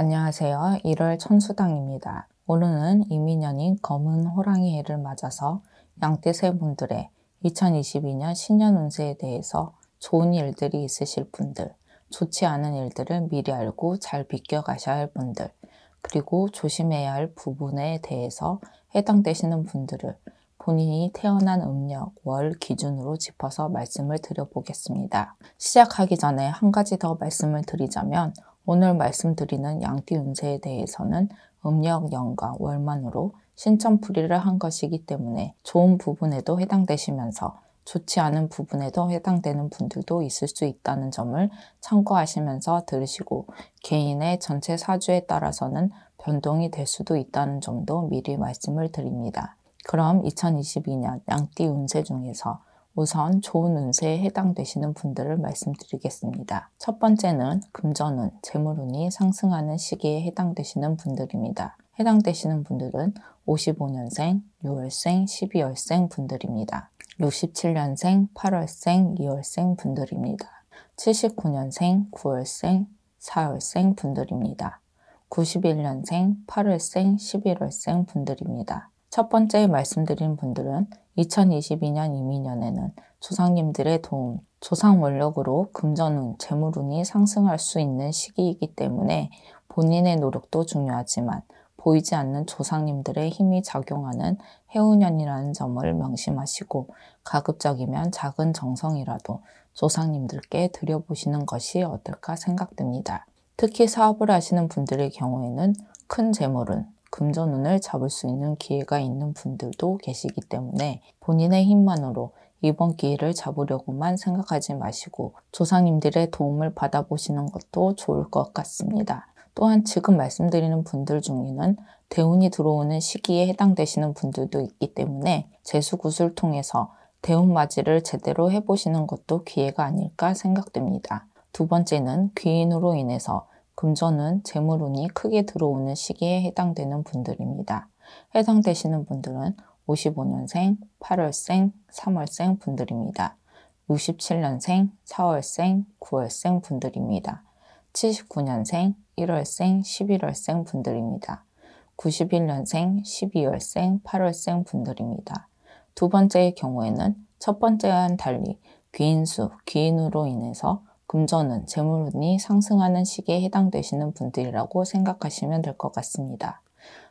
안녕하세요. 1월 천수당입니다. 오늘은 이민년인 검은 호랑이 해를 맞아서 양떼세 분들의 2022년 신년 운세에 대해서 좋은 일들이 있으실 분들, 좋지 않은 일들을 미리 알고 잘 비껴가셔야 할 분들, 그리고 조심해야 할 부분에 대해서 해당되시는 분들을 본인이 태어난 음력, 월 기준으로 짚어서 말씀을 드려보겠습니다. 시작하기 전에 한 가지 더 말씀을 드리자면 오늘 말씀드리는 양띠 운세에 대해서는 음력 연과 월만으로 신천풀이를 한 것이기 때문에 좋은 부분에도 해당되시면서 좋지 않은 부분에도 해당되는 분들도 있을 수 있다는 점을 참고하시면서 들으시고 개인의 전체 사주에 따라서는 변동이 될 수도 있다는 점도 미리 말씀을 드립니다. 그럼 2022년 양띠 운세 중에서 우선 좋은 운세에 해당되시는 분들을 말씀드리겠습니다. 첫 번째는 금전운, 재물운이 상승하는 시기에 해당되시는 분들입니다. 해당되시는 분들은 55년생, 6월생, 12월생 분들입니다. 67년생, 8월생, 2월생 분들입니다. 79년생, 9월생, 4월생 분들입니다. 91년생, 8월생, 11월생 분들입니다. 첫 번째 말씀드린 분들은 2022년 이민년에는 조상님들의 도움, 조상 원력으로 금전운, 재물운이 상승할 수 있는 시기이기 때문에 본인의 노력도 중요하지만 보이지 않는 조상님들의 힘이 작용하는 해운년이라는 점을 명심하시고 가급적이면 작은 정성이라도 조상님들께 드려보시는 것이 어떨까 생각됩니다. 특히 사업을 하시는 분들의 경우에는 큰 재물은 금전운을 잡을 수 있는 기회가 있는 분들도 계시기 때문에 본인의 힘만으로 이번 기회를 잡으려고만 생각하지 마시고 조상님들의 도움을 받아보시는 것도 좋을 것 같습니다. 또한 지금 말씀드리는 분들 중에는 대운이 들어오는 시기에 해당되시는 분들도 있기 때문에 재수구슬 통해서 대운 맞이를 제대로 해보시는 것도 기회가 아닐까 생각됩니다. 두 번째는 귀인으로 인해서 금전은 재물운이 크게 들어오는 시기에 해당되는 분들입니다. 해당되시는 분들은 55년생, 8월생, 3월생 분들입니다. 67년생, 4월생, 9월생 분들입니다. 79년생, 1월생, 11월생 분들입니다. 91년생, 12월생, 8월생 분들입니다. 두 번째의 경우에는 첫 번째와는 달리 귀인수, 귀인으로 인해서 금전은, 재물운이 상승하는 시기에 해당되시는 분들이라고 생각하시면 될 것 같습니다.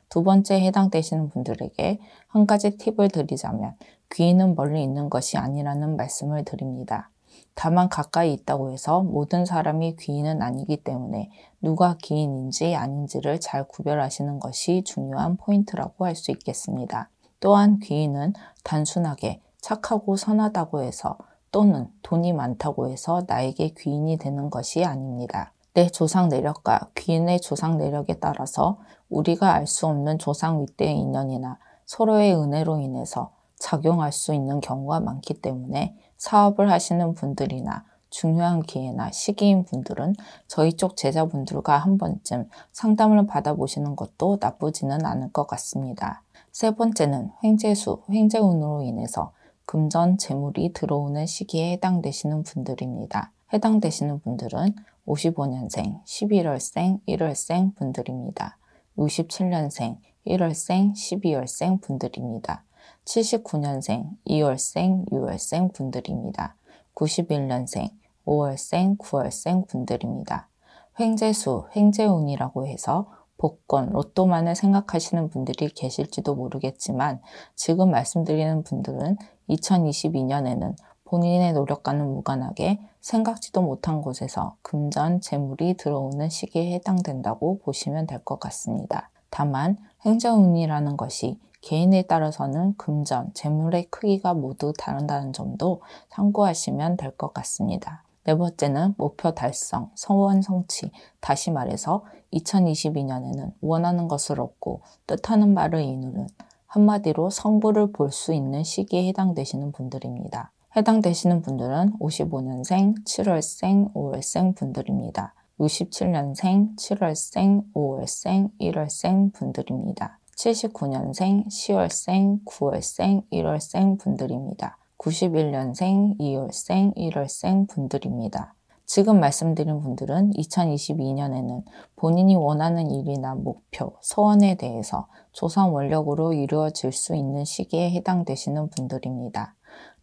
두 번째 해당되시는 분들에게 한 가지 팁을 드리자면 귀인은 멀리 있는 것이 아니라는 말씀을 드립니다. 다만 가까이 있다고 해서 모든 사람이 귀인은 아니기 때문에 누가 귀인인지 아닌지를 잘 구별하시는 것이 중요한 포인트라고 할 수 있겠습니다. 또한 귀인은 단순하게 착하고 선하다고 해서 또는 돈이 많다고 해서 나에게 귀인이 되는 것이 아닙니다. 내 조상 내력과 귀인의 조상 내력에 따라서 우리가 알 수 없는 조상 윗대의 인연이나 서로의 은혜로 인해서 작용할 수 있는 경우가 많기 때문에 사업을 하시는 분들이나 중요한 기회나 시기인 분들은 저희 쪽 제자분들과 한 번쯤 상담을 받아보시는 것도 나쁘지는 않을 것 같습니다. 세 번째는 횡재수, 횡재운으로 인해서 금전 재물이 들어오는 시기에 해당되시는 분들입니다. 해당되시는 분들은 55년생, 11월생, 1월생 분들입니다. 67년생, 1월생, 12월생 분들입니다. 79년생, 2월생, 6월생 분들입니다. 91년생, 5월생, 9월생 분들입니다. 횡재수, 횡재운이라고 해서 복권, 로또만을 생각하시는 분들이 계실지도 모르겠지만 지금 말씀드리는 분들은 2022년에는 본인의 노력과는 무관하게 생각지도 못한 곳에서 금전, 재물이 들어오는 시기에 해당된다고 보시면 될 것 같습니다. 다만 행정운이라는 것이 개인에 따라서는 금전, 재물의 크기가 모두 다른다는 점도 참고하시면 될 것 같습니다. 네 번째는 목표 달성, 성원 성취, 다시 말해서 2022년에는 원하는 것을 얻고 뜻하는 바를 이루는 한마디로 성부를 볼 수 있는 시기에 해당되시는 분들입니다. 해당되시는 분들은 55년생, 7월생, 5월생 분들입니다. 67년생, 7월생, 5월생, 1월생 분들입니다. 79년생, 10월생, 9월생, 1월생 분들입니다. 91년생, 2월생, 1월생 분들입니다. 지금 말씀드린 분들은 2022년에는 본인이 원하는 일이나 목표, 소원에 대해서 조선 원력으로 이루어질 수 있는 시기에 해당되시는 분들입니다.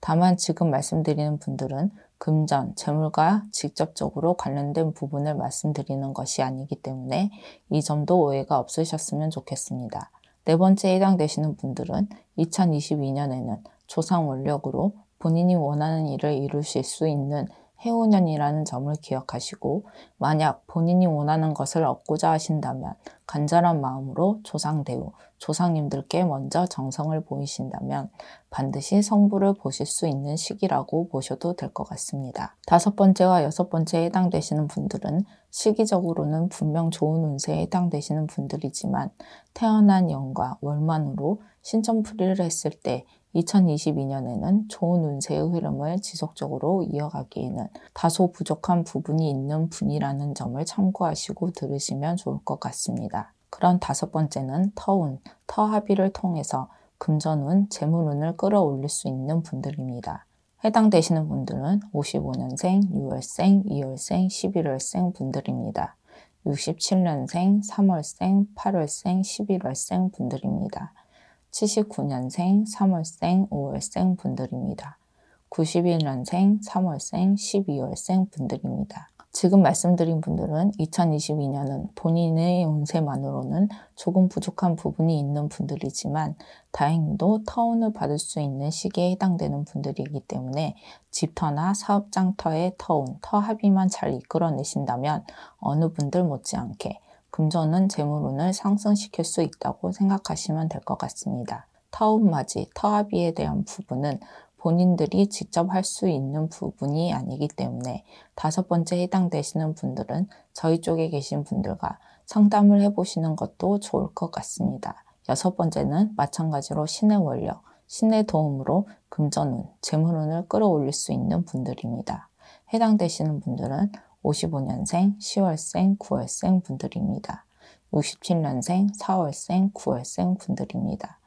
다만 지금 말씀드리는 분들은 금전, 재물과 직접적으로 관련된 부분을 말씀드리는 것이 아니기 때문에 이 점도 오해가 없으셨으면 좋겠습니다. 네 번째 해당되시는 분들은 2022년에는 조상 원력으로 본인이 원하는 일을 이루실 수 있는 해오년이라는 점을 기억하시고 만약 본인이 원하는 것을 얻고자 하신다면 간절한 마음으로 조상 대우, 조상님들께 먼저 정성을 보이신다면 반드시 성부를 보실 수 있는 시기라고 보셔도 될 것 같습니다. 다섯 번째와 여섯 번째에 해당되시는 분들은 시기적으로는 분명 좋은 운세에 해당되시는 분들이지만 태어난 연과 월만으로 신천풀이를 했을 때 2022년에는 좋은 운세의 흐름을 지속적으로 이어가기에는 다소 부족한 부분이 있는 분이라는 점을 참고하시고 들으시면 좋을 것 같습니다. 그런 다섯 번째는 터운, 터합의를 통해서 금전운, 재물운을 끌어올릴 수 있는 분들입니다. 해당되시는 분들은 55년생, 6월생, 2월생, 11월생 분들입니다. 67년생, 3월생, 8월생, 11월생 분들입니다. 79년생, 3월생, 5월생 분들입니다. 91년생, 3월생, 12월생 분들입니다. 지금 말씀드린 분들은 2022년은 본인의 운세만으로는 조금 부족한 부분이 있는 분들이지만 다행히도 터운을 받을 수 있는 시기에 해당되는 분들이기 때문에 집터나 사업장터의 터운, 터합의만 잘 이끌어내신다면 어느 분들 못지않게 금전은 재물운을 상승시킬 수 있다고 생각하시면 될 것 같습니다. 타운맞이, 터합비에 대한 부분은 본인들이 직접 할 수 있는 부분이 아니기 때문에 다섯 번째 해당되시는 분들은 저희 쪽에 계신 분들과 상담을 해보시는 것도 좋을 것 같습니다. 여섯 번째는 마찬가지로 신의 원력, 신의 도움으로 금전운, 재물운을 끌어올릴 수 있는 분들입니다. 해당되시는 분들은 55년생, 10월생, 9월생 분들입니다. 67년생, 4월생, 9월생 분들입니다.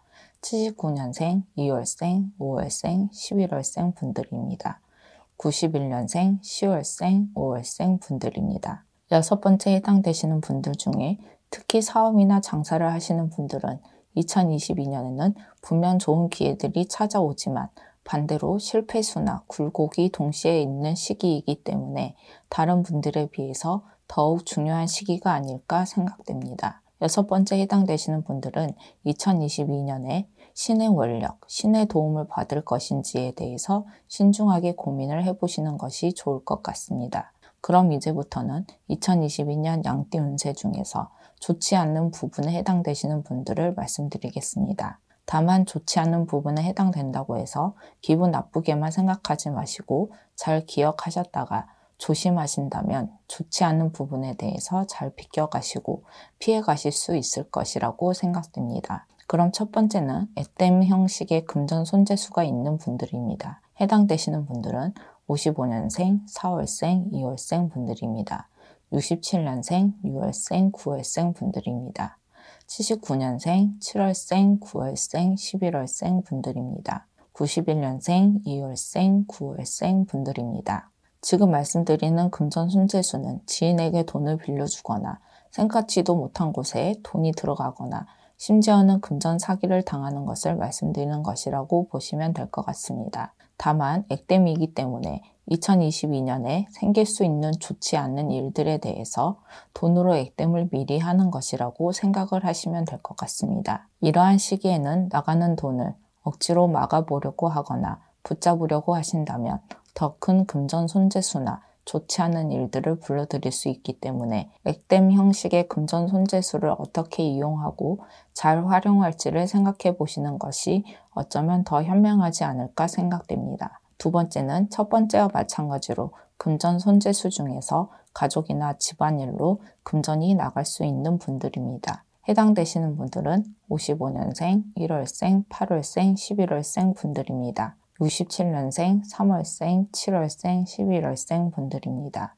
79년생, 2월생, 5월생, 11월생 분들입니다. 91년생, 10월생, 5월생 분들입니다. 여섯 번째 해당되시는 분들 중에 특히 사업이나 장사를 하시는 분들은 2022년에는 분명 좋은 기회들이 찾아오지만 반대로 실패수나 굴곡이 동시에 있는 시기이기 때문에 다른 분들에 비해서 더욱 중요한 시기가 아닐까 생각됩니다. 여섯 번째 해당되시는 분들은 2022년에 신의 원력, 신의 도움을 받을 것인지에 대해서 신중하게 고민을 해보시는 것이 좋을 것 같습니다. 그럼 이제부터는 2022년 양띠 운세 중에서 좋지 않는 부분에 해당되시는 분들을 말씀드리겠습니다. 다만 좋지 않은 부분에 해당된다고 해서 기분 나쁘게만 생각하지 마시고 잘 기억하셨다가 조심하신다면 좋지 않은 부분에 대해서 잘 비껴가시고 피해가실 수 있을 것이라고 생각됩니다. 그럼 첫 번째는 에땜 형식의 금전 손재수가 있는 분들입니다. 해당되시는 분들은 55년생, 4월생, 2월생 분들입니다. 67년생, 6월생, 9월생 분들입니다. 79년생, 7월생, 9월생, 11월생 분들입니다. 91년생, 2월생, 9월생 분들입니다. 지금 말씀드리는 금전 손재수는 지인에게 돈을 빌려주거나 생각지도 못한 곳에 돈이 들어가거나 심지어는 금전 사기를 당하는 것을 말씀드리는 것이라고 보시면 될 것 같습니다. 다만 액땜이기 때문에 2022년에 생길 수 있는 좋지 않은 일들에 대해서 돈으로 액땜을 미리 하는 것이라고 생각을 하시면 될 것 같습니다. 이러한 시기에는 나가는 돈을 억지로 막아보려고 하거나 붙잡으려고 하신다면 더 큰 금전 손재수나 좋지 않은 일들을 불러들일 수 있기 때문에 액땜 형식의 금전 손재수를 어떻게 이용하고 잘 활용할지를 생각해 보시는 것이 어쩌면 더 현명하지 않을까 생각됩니다. 두 번째는 첫 번째와 마찬가지로 금전 손재수 중에서 가족이나 집안일로 금전이 나갈 수 있는 분들입니다. 해당되시는 분들은 55년생, 1월생, 8월생, 11월생 분들입니다. 67년생, 3월생, 7월생, 11월생 분들입니다.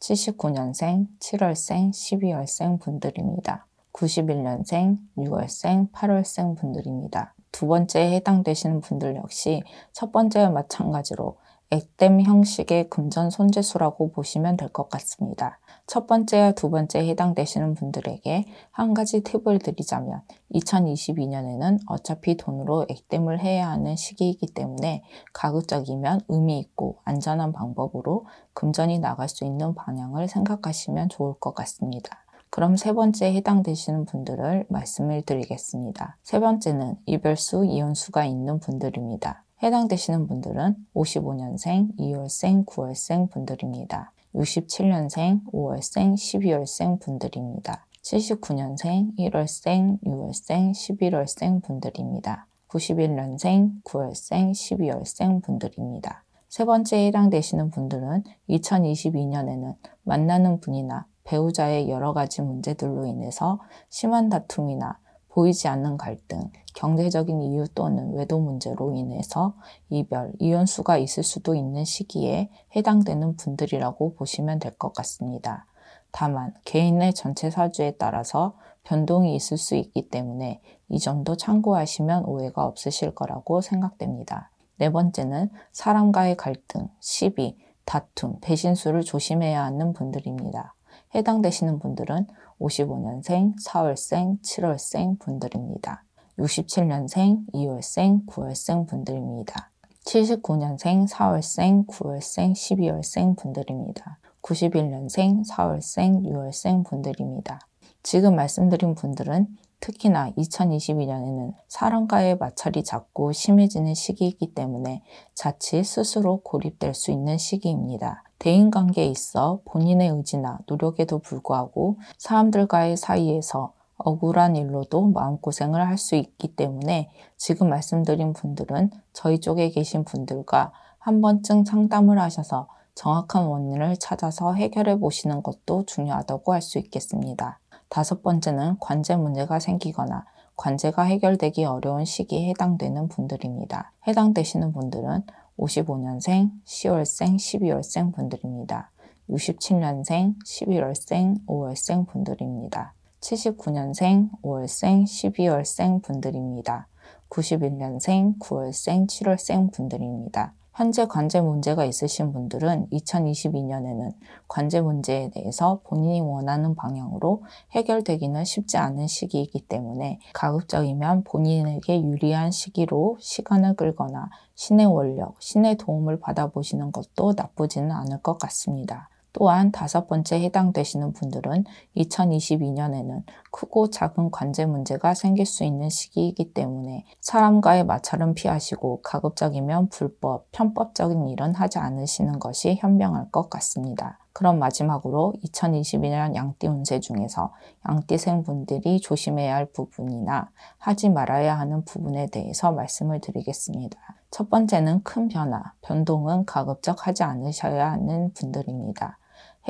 79년생, 7월생, 12월생 분들입니다. 91년생, 6월생, 8월생 분들입니다. 두 번째에 해당되시는 분들 역시 첫 번째와 마찬가지로 액땜 형식의 금전 손재수라고 보시면 될 것 같습니다. 첫 번째와 두 번째에 해당되시는 분들에게 한 가지 팁을 드리자면 2022년에는 어차피 돈으로 액땜을 해야 하는 시기이기 때문에 가급적이면 의미 있고 안전한 방법으로 금전이 나갈 수 있는 방향을 생각하시면 좋을 것 같습니다. 그럼 세 번째 해당되시는 분들을 말씀을 드리겠습니다. 세 번째는 이별수, 이혼수가 있는 분들입니다. 해당되시는 분들은 55년생, 2월생, 9월생 분들입니다. 67년생, 5월생, 12월생 분들입니다. 79년생, 1월생, 6월생, 11월생 분들입니다. 91년생, 9월생, 12월생 분들입니다. 세 번째에 해당되시는 분들은 2022년에는 만나는 분이나 배우자의 여러 가지 문제들로 인해서 심한 다툼이나 보이지 않는 갈등, 경제적인 이유 또는 외도 문제로 인해서 이별, 이혼수가 있을 수도 있는 시기에 해당되는 분들이라고 보시면 될 것 같습니다. 다만 개인의 전체 사주에 따라서 변동이 있을 수 있기 때문에 이 점도 참고하시면 오해가 없으실 거라고 생각됩니다. 네 번째는 사람과의 갈등, 시비, 다툼, 배신수를 조심해야 하는 분들입니다. 해당되시는 분들은 55년생, 4월생, 7월생 분들입니다. 67년생, 2월생, 9월생 분들입니다. 79년생, 4월생, 9월생, 12월생 분들입니다. 91년생, 4월생, 6월생 분들입니다. 지금 말씀드린 분들은 특히나 2022년에는 사람과의 마찰이 작고 심해지는 시기이기 때문에 자칫 스스로 고립될 수 있는 시기입니다. 대인관계에 있어 본인의 의지나 노력에도 불구하고 사람들과의 사이에서 억울한 일로도 마음고생을 할 수 있기 때문에 지금 말씀드린 분들은 저희 쪽에 계신 분들과 한 번쯤 상담을 하셔서 정확한 원인을 찾아서 해결해 보시는 것도 중요하다고 할 수 있겠습니다. 다섯 번째는 관제 문제가 생기거나 관제가 해결되기 어려운 시기에 해당되는 분들입니다. 해당되시는 분들은 55년생, 10월생, 12월생 분들입니다. 67년생, 11월생, 5월생 분들입니다. 79년생, 5월생, 12월생 분들입니다. 91년생, 9월생, 7월생 분들입니다. 현재 관제 문제가 있으신 분들은 2022년에는 관제 문제에 대해서 본인이 원하는 방향으로 해결되기는 쉽지 않은 시기이기 때문에 가급적이면 본인에게 유리한 시기로 시간을 끌거나 신의 원력, 신의 도움을 받아보시는 것도 나쁘지는 않을 것 같습니다. 또한 다섯 번째 해당되시는 분들은 2022년에는 크고 작은 관제 문제가 생길 수 있는 시기이기 때문에 사람과의 마찰은 피하시고 가급적이면 불법, 편법적인 일은 하지 않으시는 것이 현명할 것 같습니다. 그럼 마지막으로 2022년 양띠 운세 중에서 양띠생분들이 조심해야 할 부분이나 하지 말아야 하는 부분에 대해서 말씀을 드리겠습니다. 첫 번째는 큰 변화, 변동은 가급적 하지 않으셔야 하는 분들입니다.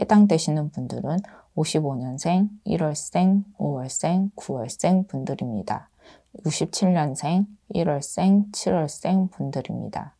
해당되시는 분들은 55년생, 1월생, 5월생, 9월생 분들입니다. 67년생, 1월생, 7월생 분들입니다.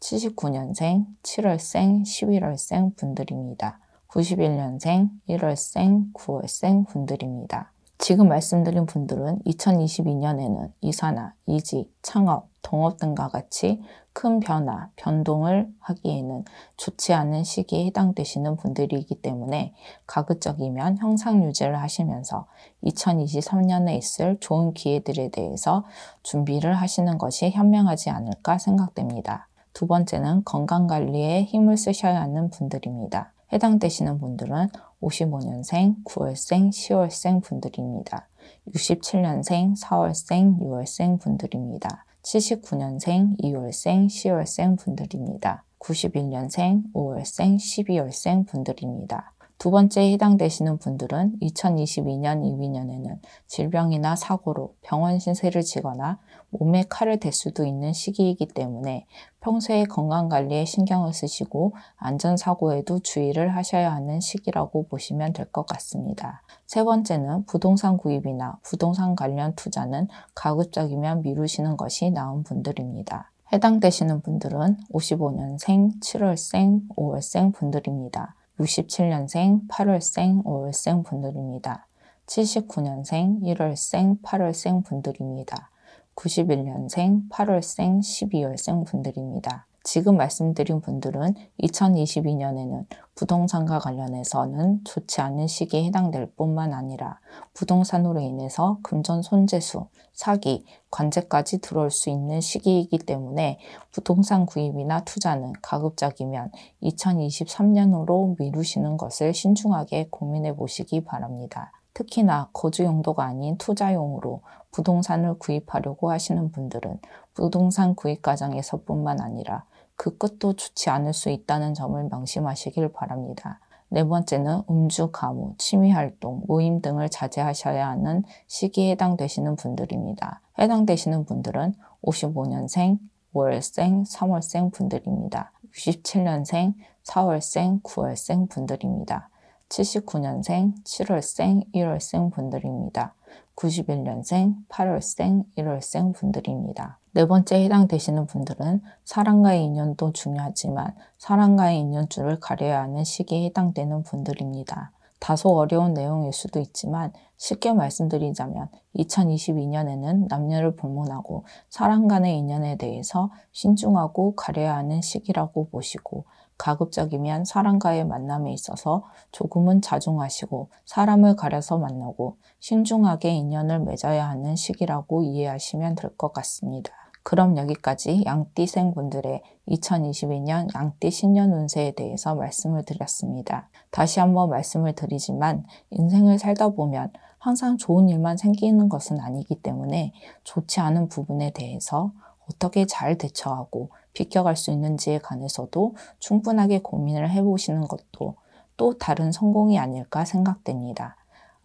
79년생, 7월생, 11월생 분들입니다. 91년생, 1월생, 9월생 분들입니다. 지금 말씀드린 분들은 2022년에는 이산화, 이직, 창업, 동업 등과 같이 큰 변화, 변동을 하기에는 좋지 않은 시기에 해당되시는 분들이기 때문에 가급적이면 형상 유지를 하시면서 2023년에 있을 좋은 기회들에 대해서 준비를 하시는 것이 현명하지 않을까 생각됩니다. 두 번째는 건강관리에 힘을 쓰셔야 하는 분들입니다. 해당되시는 분들은 55년생, 9월생, 10월생 분들입니다. 67년생, 4월생, 6월생 분들입니다. 79년생, 2월생, 10월생 분들입니다. 91년생, 5월생, 12월생 분들입니다. 두번째 해당되시는 분들은 2022년 2위년에는 질병이나 사고로 병원 신세를 지거나 몸에 칼을 댈 수도 있는 시기이기 때문에 평소에 건강관리에 신경을 쓰시고 안전사고에도 주의를 하셔야 하는 시기라고 보시면 될 것 같습니다. 세 번째는 부동산 구입이나 부동산 관련 투자는 가급적이면 미루시는 것이 나은 분들입니다. 해당되시는 분들은 55년생, 7월생, 5월생 분들입니다. 67년생, 8월생, 5월생 분들입니다. 79년생, 1월생, 8월생 분들입니다. 91년생, 8월생, 12월생 분들입니다. 지금 말씀드린 분들은 2022년에는 부동산과 관련해서는 좋지 않은 시기에 해당될 뿐만 아니라 부동산으로 인해서 금전 손재수, 사기, 관제까지 들어올 수 있는 시기이기 때문에 부동산 구입이나 투자는 가급적이면 2023년으로 미루시는 것을 신중하게 고민해 보시기 바랍니다. 특히나 거주 용도가 아닌 투자용으로 부동산을 구입하려고 하시는 분들은 부동산 구입 과정에서뿐만 아니라 그 끝도 좋지 않을 수 있다는 점을 명심하시길 바랍니다. 네 번째는 음주, 가무, 취미활동, 모임 등을 자제하셔야 하는 시기에 해당되시는 분들입니다. 해당되시는 분들은 55년생, 5월생, 3월생 분들입니다. 67년생, 4월생, 9월생 분들입니다. 79년생, 7월생, 1월생 분들입니다. 91년생, 8월생, 1월생 분들입니다. 네 번째 해당되시는 분들은 사랑과의 인연도 중요하지만 사랑과의 인연줄을 가려야 하는 시기에 해당되는 분들입니다. 다소 어려운 내용일 수도 있지만 쉽게 말씀드리자면 2022년에는 남녀를 불문하고 사랑 간의 인연에 대해서 신중하고 가려야 하는 시기라고 보시고 가급적이면 사람과의 만남에 있어서 조금은 자중하시고 사람을 가려서 만나고 신중하게 인연을 맺어야 하는 시기라고 이해하시면 될 것 같습니다. 그럼 여기까지 양띠생분들의 2022년 양띠 신년 운세에 대해서 말씀을 드렸습니다. 다시 한번 말씀을 드리지만 인생을 살다 보면 항상 좋은 일만 생기는 것은 아니기 때문에 좋지 않은 부분에 대해서 어떻게 잘 대처하고 비껴갈 수 있는지에 관해서도 충분하게 고민을 해보시는 것도 또 다른 성공이 아닐까 생각됩니다.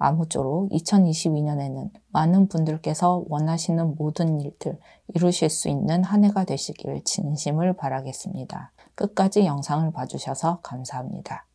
아무쪼록 2022년에는 많은 분들께서 원하시는 모든 일들 이루실 수 있는 한 해가 되시길 진심을 바라겠습니다. 끝까지 영상을 봐주셔서 감사합니다.